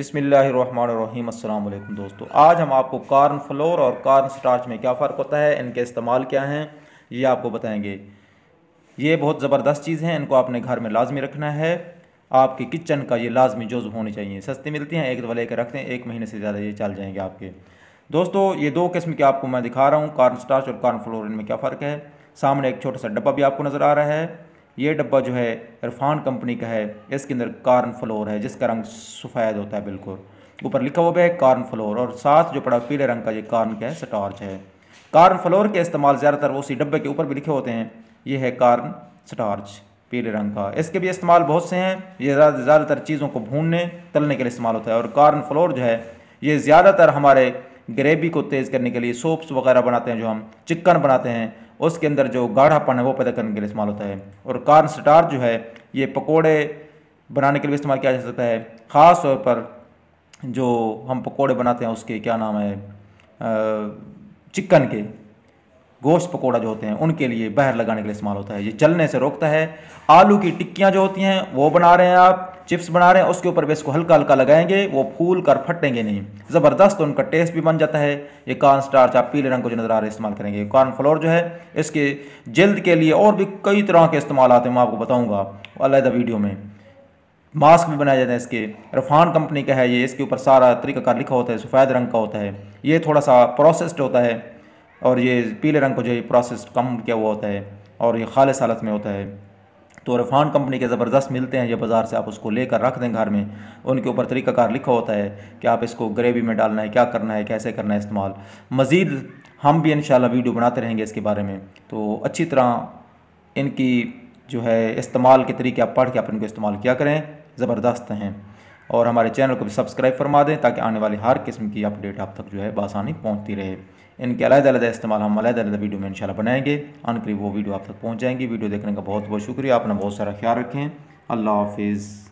अस्सलाम वालेकुम दोस्तों आज हम आपको कार्न फ्लोर और कार्न स्टार्च में क्या फ़र्क होता है इनके इस्तेमाल क्या हैं ये आपको बताएंगे ये बहुत ज़बरदस्त चीज़ हैं इनको आपने घर में लाजमी रखना है आपके किचन का ये लाजमी जोज़ होने चाहिए सस्ती मिलती हैं एक दफ़ा लेकर रखते हैं एक महीने से ज़्यादा ये चल जाएंगे आपके दोस्तों ये दो किस्म के आपको मैं दिखा रहा हूँ कार्न स्टार्च और कार्न फ्लोर इनमें क्या फ़र्क है सामने एक छोटा सा डब्बा भी आपको नज़र आ रहा है ये डब्बा जो है इरफान कंपनी का है इसके अंदर कार्न फ्लोर है जिसका रंग सफ़ेद होता है बिल्कुल ऊपर लिखा हुआ है कार्न फ्लोर और साथ जो पड़ा पीले रंग का ये कार्न का है स्टार्च है कार्न फ्लोर के इस्तेमाल ज़्यादातर उसी डब्बे के ऊपर भी लिखे होते हैं ये है कार्न स्टार्च पीले रंग का इसके भी इस्तेमाल बहुत से हैं ये ज़्यादातर चीज़ों को भूनने तलने के लिए इस्तेमाल होता है और कार्न फ्लोर जो है ये ज़्यादातर हमारे ग्रेवी को तेज़ करने के लिए सोप्स वगैरह बनाते हैं जो हम चिकन बनाते हैं उसके अंदर जो गाढ़ापन है वो पैदा करने के लिए इस्तेमाल होता है और कार्न स्टार जो है ये पकौड़े बनाने के लिए इस्तेमाल किया जा सकता है ख़ास तौर पर जो हम पकौड़े बनाते हैं उसके क्या नाम है चिकन के गोश्त पकौड़ा जो होते हैं उनके लिए बहर लगाने के लिए इस्तेमाल होता है ये जलने से रोकता है आलू की टिक्कियाँ जो होती हैं वो बना रहे हैं आप चिप्स बना रहे हैं उसके ऊपर भी इसको हल्का हल्का लगाएंगे वो फूल कर फटेंगे नहीं ज़बरदस्त तो उनका टेस्ट भी बन जाता है ये कॉर्न स्टार्च आप पीले रंग को जो नज़र आ रहे इस्तेमाल करेंगे कॉर्न फ्लोर जो है इसके जल्द के लिए और भी कई तरह के इस्तेमाल आते हैं मैं आपको बताऊँगा अलहदा वीडियो में मास्क भी बनाए जाते हैं इसके रफान कंपनी का है ये इसके ऊपर सारा तरीकाकार लिखा होता है सफ़ेद रंग का होता है ये थोड़ा सा प्रोसेस्ड होता है और ये पीले रंग को जो है प्रोसेस कम किया हुआ होता है और ये खालिश हालत में होता है तो रिफान कंपनी के ज़बरदस्त मिलते हैं जो बाज़ार से आप उसको लेकर रख दें घर में उनके ऊपर तरीक़ाकार लिखा होता है कि आप इसको ग्रेवी में डालना है क्या करना है कैसे करना है इस्तेमाल मज़ीद हम भी इन वीडियो बनाते रहेंगे इसके बारे में तो अच्छी तरह इनकी जो है इस्तेमाल के तरीके आप पढ़ के आप इनको इस्तेमाल किया करें ज़बरदस्त हैं और हमारे चैनल को भी सब्सक्राइब फरमा दें ताकि आने वाली हर किस्म की अपडेट आप तक जो है बसानी पहुँचती रहे इनके अलग इस्तेमाल हम अलग अलग वीडियो में इंशाल्लाह बनाएंगे करीब वो वीडियो आप तक पहुँच जाएंगी वीडियो देखने का बहुत बहुत शुक्रिया अपना बहुत सारा ख्याल रखें अल्लाह हाफिज़